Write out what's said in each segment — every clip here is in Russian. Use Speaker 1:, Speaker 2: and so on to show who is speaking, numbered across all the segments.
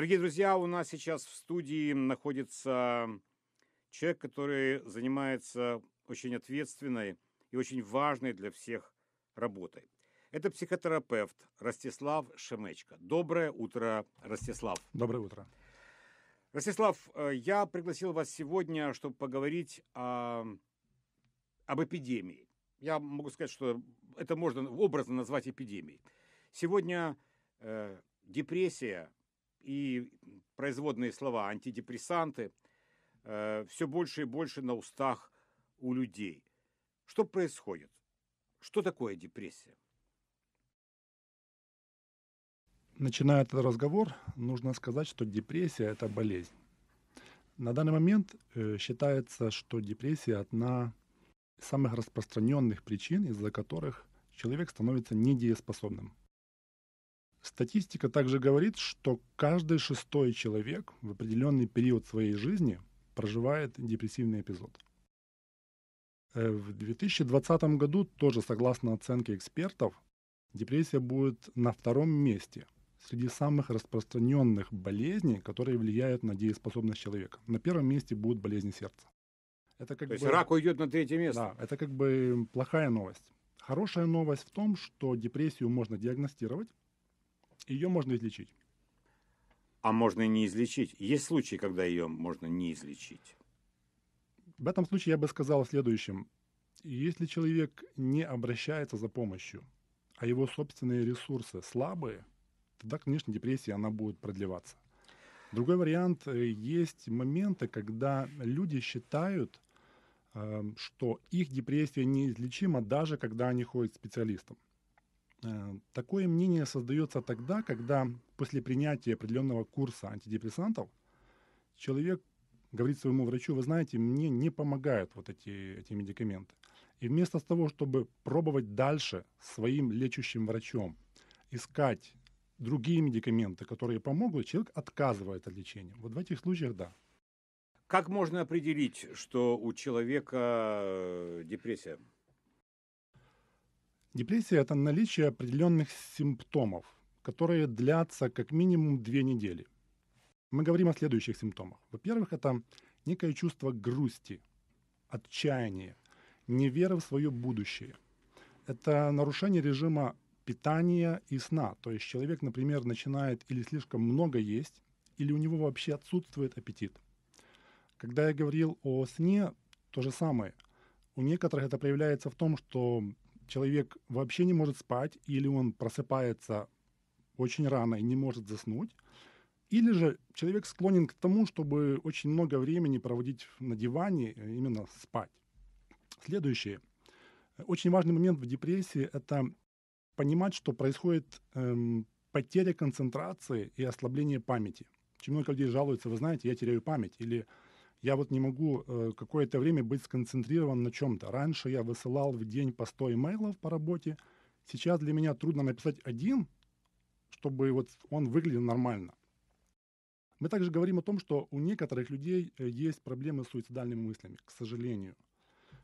Speaker 1: Дорогие друзья, у нас сейчас в студии находится человек, который занимается очень ответственной и очень важной для всех работой. Это психотерапевт Ростислав Шемечко. Доброе утро, Ростислав. Доброе утро. Ростислав, э, я пригласил вас сегодня, чтобы поговорить о, об эпидемии. Я могу сказать, что это можно образно назвать эпидемией. Сегодня э, депрессия, и производные слова антидепрессанты э, все больше и больше на устах у людей. Что происходит? Что такое депрессия?
Speaker 2: Начиная этот разговор, нужно сказать, что депрессия – это болезнь. На данный момент э, считается, что депрессия – одна из самых распространенных причин, из-за которых человек становится недееспособным. Статистика также говорит, что каждый шестой человек в определенный период своей жизни проживает депрессивный эпизод. Э, в 2020 году, тоже согласно оценке экспертов, депрессия будет на втором месте среди самых распространенных болезней, которые влияют на дееспособность человека. На первом месте будут болезни сердца.
Speaker 1: Это как То бы, есть рак уйдет на третье место.
Speaker 2: Да, это как бы плохая новость. Хорошая новость в том, что депрессию можно диагностировать, ее можно излечить.
Speaker 1: А можно и не излечить. Есть случаи, когда ее можно не излечить.
Speaker 2: В этом случае я бы сказал следующем. Если человек не обращается за помощью, а его собственные ресурсы слабые, тогда, конечно, депрессия, она будет продлеваться. Другой вариант, э, есть моменты, когда люди считают, эм, что их депрессия неизлечима, даже когда они ходят к специалистам. Э, такое мнение создается тогда, когда после принятия определенного курса антидепрессантов человек говорит своему врачу, вы знаете, мне не помогают вот эти, эти медикаменты. И вместо того, чтобы пробовать дальше своим лечащим врачом, искать другие медикаменты, которые помогут, человек отказывает от лечения. Вот в этих случаях да.
Speaker 1: Как можно определить, что у человека э, депрессия?
Speaker 2: Депрессия – это наличие определенных симптомов, которые длятся как минимум две недели. Мы говорим о следующих симптомах. Во-первых, это некое чувство грусти, отчаяния, невера в свое будущее. Это нарушение режима питания и сна. То есть человек, например, начинает или слишком много есть, или у него вообще отсутствует аппетит. Когда я говорил о сне, то же самое. У некоторых это проявляется в том, что человек вообще не может спать, или он просыпается очень рано и не может заснуть, или же человек склонен к тому, чтобы очень много времени проводить на диване, э, именно спать. Следующее. Очень важный момент в депрессии – это понимать, что происходит эм, потеря концентрации и ослабление памяти. Очень много людей жалуются, вы знаете, я теряю память, или я вот не могу э, какое-то время быть сконцентрирован на чем-то. Раньше я высылал в день по 100 имейлов по работе. Сейчас для меня трудно написать один, чтобы вот он выглядел нормально. Мы также говорим о том, что у некоторых людей э, есть проблемы с суицидальными мыслями, к сожалению.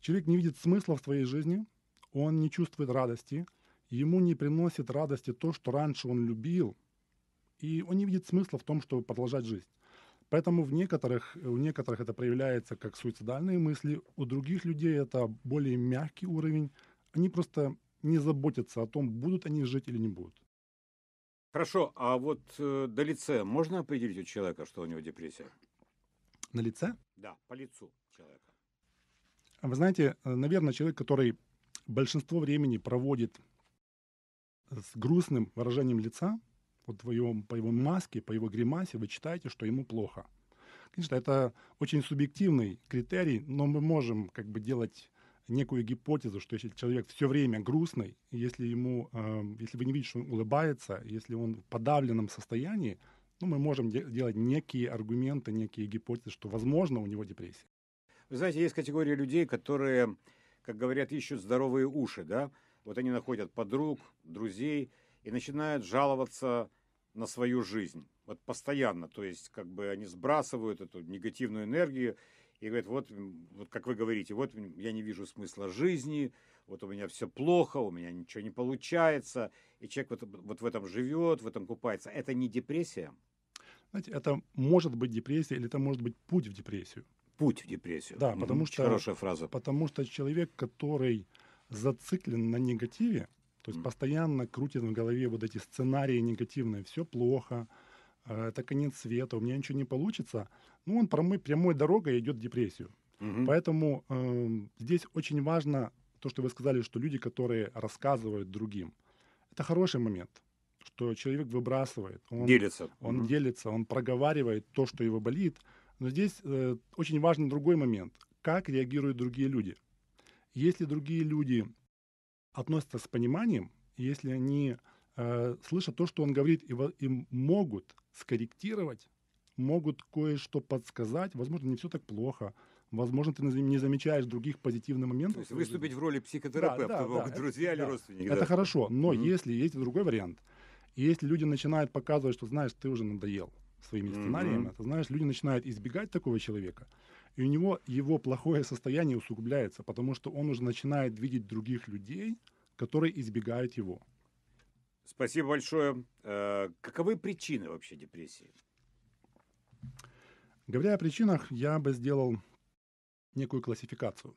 Speaker 2: Человек не видит смысла в своей жизни, он не чувствует радости, ему не приносит радости то, что раньше он любил, и он не видит смысла в том, чтобы продолжать жизнь. Поэтому в некоторых, у некоторых это проявляется как суицидальные мысли, у других людей это более мягкий уровень. Они просто не заботятся о том, будут они жить или не будут.
Speaker 1: Хорошо, а вот э, до лице можно определить у человека, что у него депрессия? На лице? Да, по лицу человека.
Speaker 2: Вы знаете, э, наверное, человек, который большинство времени проводит с грустным выражением лица, по, твоему по его маске, по его гримасе вы читаете, что ему плохо. Конечно, это очень субъективный критерий, но мы можем как бы делать некую гипотезу, что если человек все время грустный, если ему, э, если вы не видите, что он улыбается, если он в подавленном состоянии, ну, мы можем де- делать некие аргументы, некие гипотезы, что, возможно, у него депрессия.
Speaker 1: Вы знаете, есть категория людей, которые, как говорят, ищут здоровые уши, да? Вот они находят подруг, друзей и начинают жаловаться на свою жизнь. Вот постоянно. То есть, как бы они сбрасывают эту негативную энергию и говорят, вот, вот как вы говорите, вот я не вижу смысла жизни, вот у меня все плохо, у меня ничего не получается. И человек вот, вот в этом живет, в этом купается. Это не депрессия?
Speaker 2: Знаете, это может быть депрессия или это может быть путь в депрессию. Путь в депрессию. Да, потому mm-hmm. что... Хорошая фраза. Потому что человек, который зациклен на негативе, то есть постоянно крутит в голове вот эти сценарии негативные. Все плохо, э, это конец света, у меня ничего не получится. Ну, он прямой, прямой дорогой идет в депрессию. Угу. Поэтому э, здесь очень важно то, что вы сказали, что люди, которые рассказывают другим, это хороший момент, что человек выбрасывает. Он, делится. Он угу. делится, он проговаривает то, что его болит. Но здесь э, очень важен другой момент. Как реагируют другие люди? Если другие люди относятся с пониманием, если они э, слышат то, что он говорит, и, и могут скорректировать, могут кое-что подсказать, возможно, не все так плохо, возможно, ты не замечаешь других позитивных моментов. То есть выступить в
Speaker 1: роли психотерапевта да, да, да, друзья это, или да. родственники. Это да.
Speaker 2: хорошо, но mm-hmm. если есть другой вариант, если люди начинают показывать, что, знаешь, ты уже надоел своими mm-hmm. сценариями, а знаешь, люди начинают избегать такого человека – и у него его плохое состояние усугубляется, потому что он уже начинает видеть других людей, которые избегают его.
Speaker 1: Спасибо большое. Э, каковы причины вообще депрессии?
Speaker 2: Говоря о причинах, я бы сделал некую классификацию.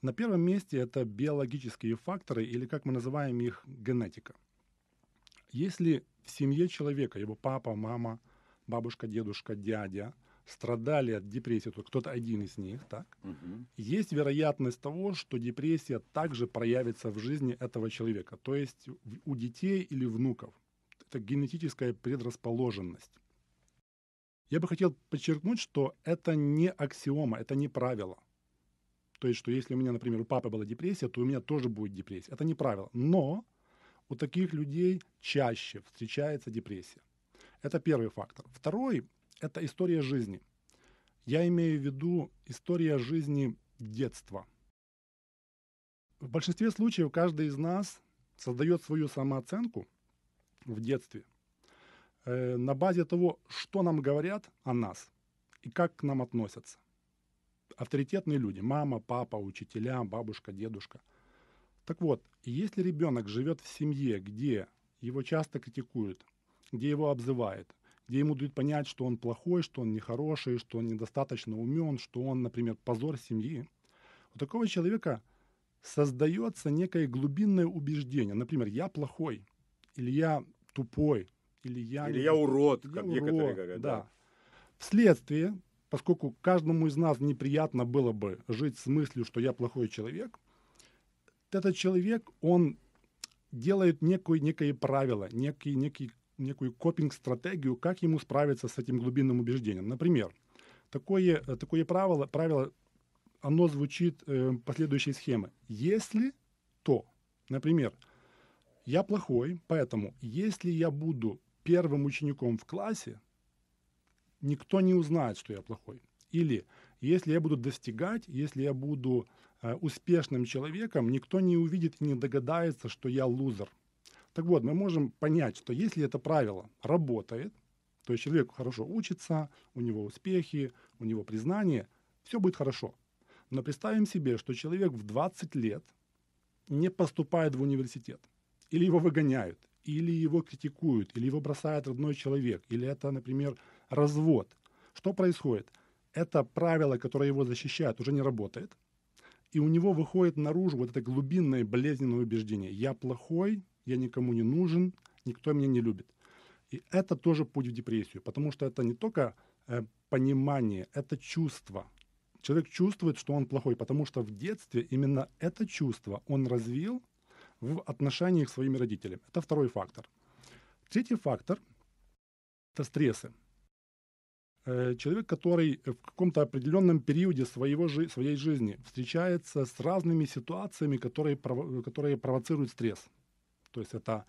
Speaker 2: На первом месте это биологические факторы, или как мы называем их, генетика. Если в семье человека, его папа, мама, бабушка, дедушка, дядя – страдали от депрессии, то кто-то один из них, так, угу. есть вероятность того, что депрессия также проявится в жизни этого человека, то есть у детей или внуков. Это генетическая предрасположенность. Я бы хотел подчеркнуть, что это не аксиома, это не правило. То есть, что если у меня, например, у папы была депрессия, то у меня тоже будет депрессия. Это не правило. Но у таких людей чаще встречается депрессия. Это первый фактор. Второй это история жизни. Я имею в виду история жизни детства. В большинстве случаев каждый из нас создает свою самооценку в детстве э, на базе того, что нам говорят о нас и как к нам относятся. Авторитетные люди – мама, папа, учителя, бабушка, дедушка. Так вот, если ребенок живет в семье, где его часто критикуют, где его обзывают, где ему дают понять, что он плохой, что он нехороший, что он недостаточно умен, что он, например, позор семьи. У такого человека создается некое глубинное убеждение. Например, я плохой, или я тупой, или я... Или я урод, я как урод, некоторые говорят. Да. да. Вследствие, поскольку каждому из нас неприятно было бы жить с мыслью, что я плохой человек, этот человек, он делает некое некое правило, некий, некий некую копинг-стратегию, как ему справиться с этим глубинным убеждением. Например, такое, э, такое правило, правило, оно звучит э, по следующей схеме. Если то, например, я плохой, поэтому если я буду первым учеником в классе, никто не узнает, что я плохой. Или если я буду достигать, если я буду э, успешным человеком, никто не увидит и не догадается, что я лузер. Так вот, мы можем понять, что если это правило работает, то есть человек хорошо учится, у него успехи, у него признание, все будет хорошо. Но представим себе, что человек в 20 лет не поступает в университет. Или его выгоняют, или его критикуют, или его бросает родной человек, или это, например, развод. Что происходит? Это правило, которое его защищает, уже не работает. И у него выходит наружу вот это глубинное болезненное убеждение. Я плохой, я никому не нужен, никто меня не любит. И это тоже путь в депрессию, потому что это не только э, понимание, это чувство. Человек чувствует, что он плохой, потому что в детстве именно это чувство он развил в отношениях с своими родителями. Это второй фактор. Третий фактор – это стрессы. Э, человек, который в каком-то определенном периоде своего, жи- своей жизни встречается с разными ситуациями, которые, прово- которые провоцируют стресс – то есть это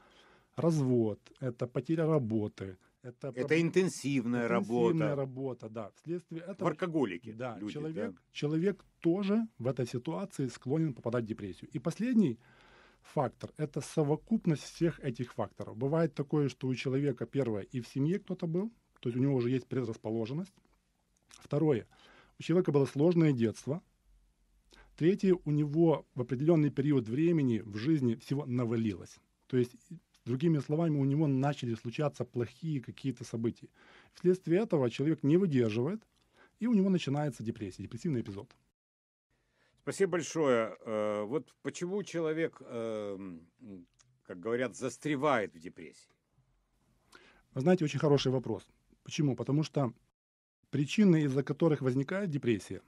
Speaker 2: развод, это потеря работы,
Speaker 1: это, это интенсивная, интенсивная работа.
Speaker 2: работа, да. Вследствие этого... Наркоголики. Да, люди, человек, да. человек тоже в этой ситуации склонен попадать в депрессию. И последний фактор – это совокупность всех этих факторов. Бывает такое, что у человека, первое, и в семье кто-то был, то есть у него уже есть предрасположенность. Второе, у человека было сложное детство. Третье, у него в определенный период времени в жизни всего навалилось. То есть, другими словами, у него начали случаться плохие какие-то события. Вследствие этого человек не выдерживает, и у него начинается депрессия, депрессивный эпизод.
Speaker 1: Спасибо большое. Э, вот почему человек, э, как говорят, застревает в депрессии?
Speaker 2: Вы знаете, очень хороший вопрос. Почему? Потому что причины, из-за которых возникает депрессия,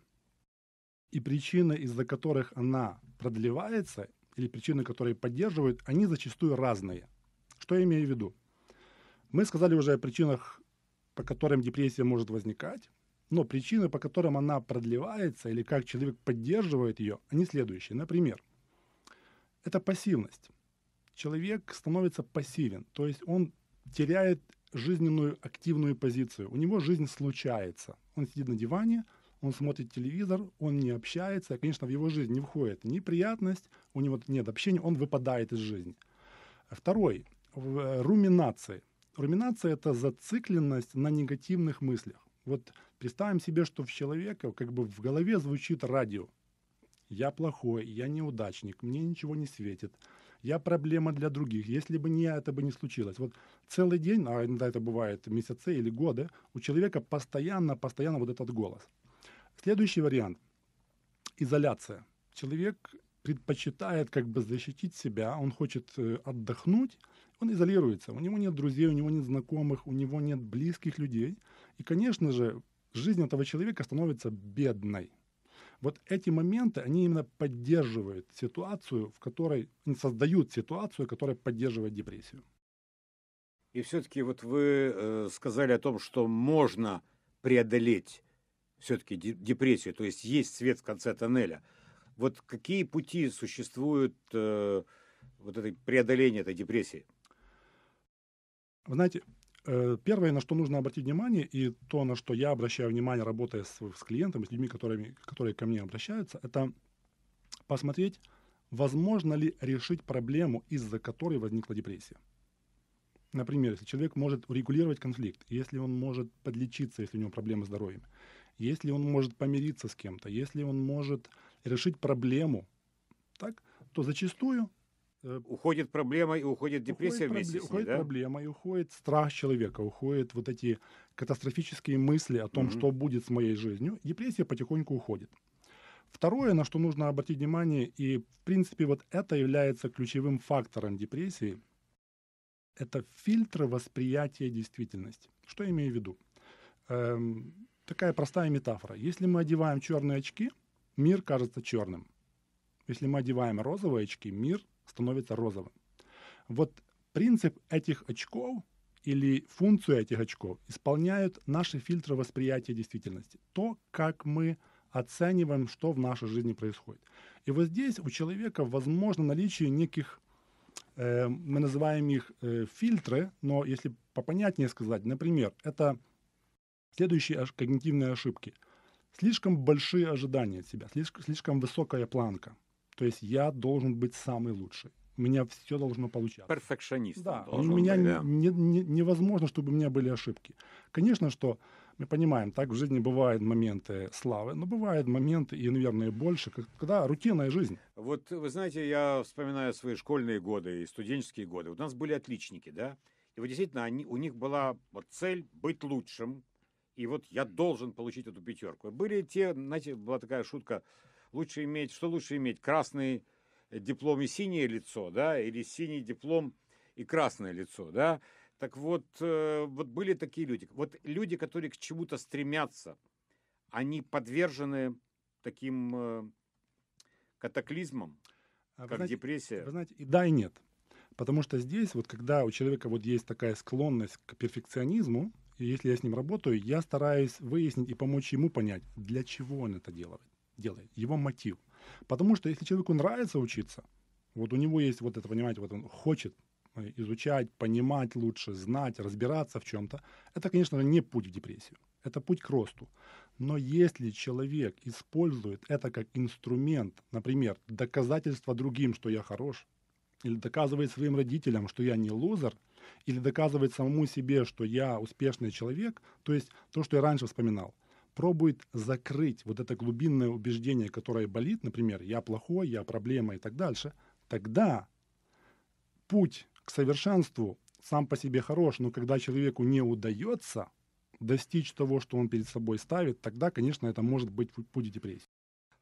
Speaker 2: и причины, из-за которых она продлевается, или причины, которые поддерживают, они зачастую разные. Что я имею в виду? Мы сказали уже о причинах, по которым депрессия может возникать, но причины, по которым она продлевается или как человек поддерживает ее, они следующие. Например, это пассивность. Человек становится пассивен, то есть он теряет жизненную активную позицию. У него жизнь случается. Он сидит на диване, он смотрит телевизор, он не общается, и, а, конечно, в его жизнь не входит ни приятность, у него нет общения, он выпадает из жизни. Второй – э, руминации. Руминация – это зацикленность на негативных мыслях. Вот представим себе, что в человека как бы в голове звучит радио. Я плохой, я неудачник, мне ничего не светит, я проблема для других. Если бы не я, это бы не случилось. Вот целый день, а иногда это бывает месяцы или годы, у человека постоянно, постоянно вот этот голос. Следующий вариант – изоляция. Человек предпочитает как бы защитить себя, он хочет э, отдохнуть, он изолируется, у него нет друзей, у него нет знакомых, у него нет близких людей. И, конечно же, жизнь этого человека становится бедной. Вот эти моменты, они именно поддерживают ситуацию, в которой, они создают ситуацию, которая поддерживает
Speaker 1: депрессию. И все-таки вот вы э, сказали о том, что можно преодолеть все-таки депрессию, то есть есть свет в конце тоннеля – вот какие пути существуют э, вот этой преодоления этой депрессии?
Speaker 2: Вы знаете, э, Первое, на что нужно обратить внимание, и то, на что я обращаю внимание, работая с, с клиентом, с людьми, которыми, которые ко мне обращаются, это посмотреть, возможно ли решить проблему, из-за которой возникла депрессия. Например, если человек может урегулировать конфликт, если он может подлечиться, если у него проблемы с здоровьем, если он может помириться с кем-то, если он может решить проблему, так, то зачастую
Speaker 1: э, Уходит проблема и уходит депрессия уходит вместе с ней, Уходит да?
Speaker 2: проблема и уходит страх человека, уходят вот эти катастрофические мысли о том, угу. что будет с моей жизнью. Депрессия потихоньку уходит. Второе, на что нужно обратить внимание, и в принципе вот это является ключевым фактором депрессии, это фильтры восприятия действительности. Что я имею в виду? Эм, такая простая метафора. Если мы одеваем черные очки – мир кажется черным. Если мы одеваем розовые очки, мир становится розовым. Вот принцип этих очков или функцию этих очков исполняют наши фильтры восприятия действительности. То, как мы оцениваем, что в нашей жизни происходит. И вот здесь у человека возможно наличие неких, э, мы называем их э, фильтры, но если попонятнее сказать, например, это следующие аж когнитивные ошибки – Слишком большие ожидания от себя, слишком, слишком высокая планка. То есть я должен быть самый лучший. У меня все должно получаться.
Speaker 1: Перфекционист. Да, у меня быть, да.
Speaker 2: Не, не, невозможно, чтобы у меня были ошибки. Конечно, что мы понимаем, так в жизни бывают моменты славы, но бывают моменты, и, наверное, больше, когда рутинная жизнь.
Speaker 1: Вот, вы знаете, я вспоминаю свои школьные годы и студенческие годы. у нас были отличники, да? И вот действительно, они, у них была вот цель быть лучшим, и вот я должен получить эту пятерку. Были те, знаете, была такая шутка, лучше иметь, что лучше иметь, красный диплом и синее лицо, да, или синий диплом и красное лицо, да. Так вот, э, вот были такие люди. Вот люди, которые к чему-то стремятся, они подвержены таким э, катаклизмам, а как знаете, депрессия.
Speaker 2: Вы знаете, и да, и нет. Потому что здесь, вот когда у человека вот есть такая склонность к перфекционизму, и если я с ним работаю, я стараюсь выяснить и помочь ему понять, для чего он это делает, делает его мотив. Потому что если человеку нравится учиться, вот у него есть вот это, понимаете, вот он хочет э, изучать, понимать лучше, знать, разбираться в чем-то, это, конечно же, не путь в депрессию. Это путь к росту. Но если человек использует это как инструмент, например, доказательство другим, что я хорош, или доказывать своим родителям, что я не лузер, или доказывать самому себе, что я успешный человек, то есть то, что я раньше вспоминал, пробует закрыть вот это глубинное убеждение, которое болит, например, я плохой, я проблема и так дальше, тогда путь к совершенству сам по себе хорош, но когда человеку не удается достичь того, что он перед собой ставит, тогда, конечно, это может быть путь депрессии.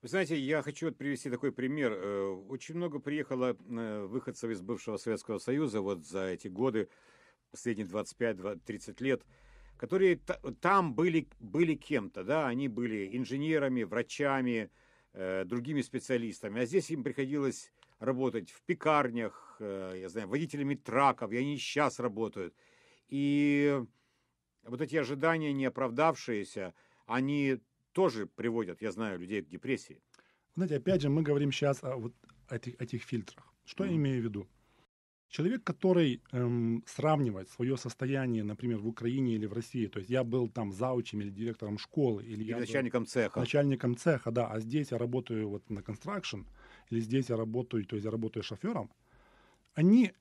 Speaker 1: Вы знаете, я хочу вот привести такой пример. Э, очень много приехало э, выходцев из бывшего Советского Союза вот за эти годы, последние 25-30 лет, которые там были, были кем-то, да, они были инженерами, врачами, э, другими специалистами, а здесь им приходилось работать в пекарнях, я знаю, водителями траков, и они сейчас работают. И вот эти ожидания, не оправдавшиеся, они тоже приводят, я знаю, людей к депрессии.
Speaker 2: Знаете, опять же, мы говорим сейчас о вот этих, этих фильтрах. Что mm. я имею в виду? Человек, который эм, сравнивает свое состояние, например, в Украине или в России, то есть я был там заучим или директором школы, или, или я начальником был, цеха. Начальником цеха, да, а здесь я работаю вот на construction, или здесь я работаю, то есть я работаю шофером, они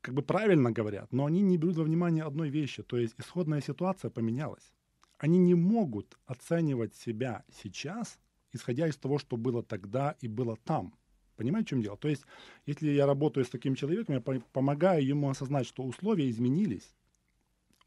Speaker 2: как бы правильно говорят, но они не берут во внимание одной вещи, то есть исходная ситуация поменялась они не могут оценивать себя сейчас, исходя из того, что было тогда и было там. Понимаете, в чем дело? То есть, если я работаю с таким человеком, я помогаю ему осознать, что условия изменились.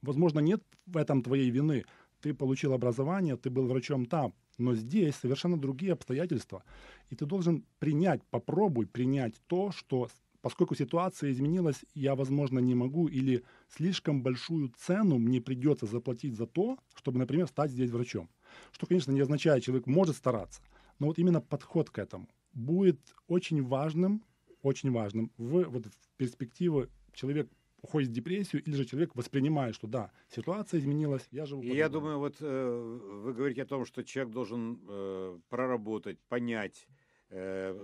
Speaker 2: Возможно, нет в этом твоей вины. Ты получил образование, ты был врачом там, но здесь совершенно другие обстоятельства. И ты должен принять, попробуй принять то, что Поскольку ситуация изменилась, я, возможно, не могу или слишком большую цену мне придется заплатить за то, чтобы, например, стать здесь врачом. Что, конечно, не означает, человек может стараться, но вот именно подход к этому будет очень важным, очень важным в, вот, в перспективе человек уходит в депрессию, или же человек воспринимает, что да, ситуация изменилась, я живу. И я думаю,
Speaker 1: вот э, вы говорите о том, что человек должен э, проработать, понять, Э,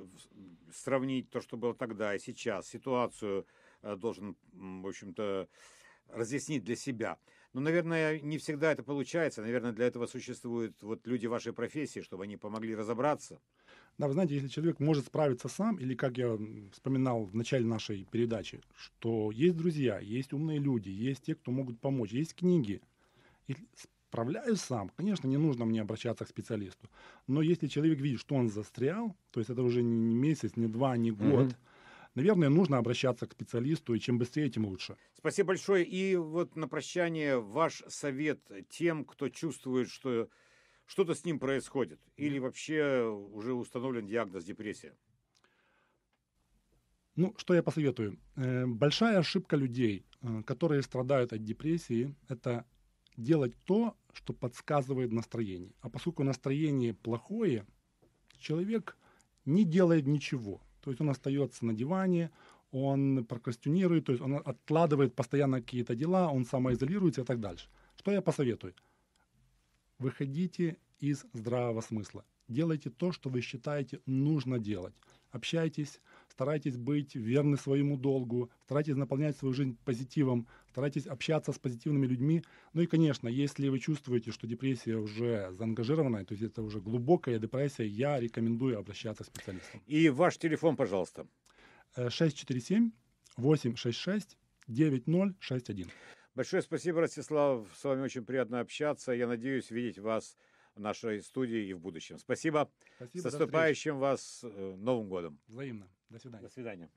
Speaker 1: сравнить то, что было тогда и сейчас, ситуацию э, должен, в общем-то, разъяснить для себя. Но, наверное, не всегда это получается. Наверное, для этого существуют вот люди вашей профессии, чтобы они помогли разобраться.
Speaker 2: Да, вы знаете, если человек может справиться сам, или как я вспоминал в начале нашей передачи, что есть друзья, есть умные люди, есть те, кто могут помочь, есть книги. И справляюсь сам, конечно, не нужно мне обращаться к специалисту. Но если человек видит, что он застрял, то есть это уже не месяц, не два, не год, mm-hmm наверное, нужно обращаться к специалисту, и чем быстрее, тем лучше.
Speaker 1: Спасибо большое. И вот на прощание ваш совет тем, кто чувствует, что что-то с ним происходит, или вообще уже установлен диагноз депрессия?
Speaker 2: Ну, что я посоветую? Э, большая ошибка людей, э, которые страдают от депрессии, это делать то, что подсказывает настроение. А поскольку настроение плохое, человек не делает ничего. То есть он остается на диване, он прокрастинирует, то есть он откладывает постоянно какие-то дела, он самоизолируется и так дальше. Что я посоветую? Выходите из здравого смысла. Делайте то, что вы считаете нужно делать. Общайтесь, старайтесь быть верны своему долгу, старайтесь наполнять свою жизнь позитивом, старайтесь общаться с позитивными людьми. Ну и, конечно, если вы чувствуете, что депрессия уже заангажированная, то есть это уже глубокая депрессия, я рекомендую обращаться к
Speaker 1: специалистам. И ваш телефон, пожалуйста.
Speaker 2: 647 866 9061.
Speaker 1: Большое спасибо, Ростислав. С вами очень приятно общаться. Я надеюсь видеть вас нашей студии и в будущем. Спасибо. Спасибо С наступающим вас э, Новым годом. Взаимно. До свидания. До свидания.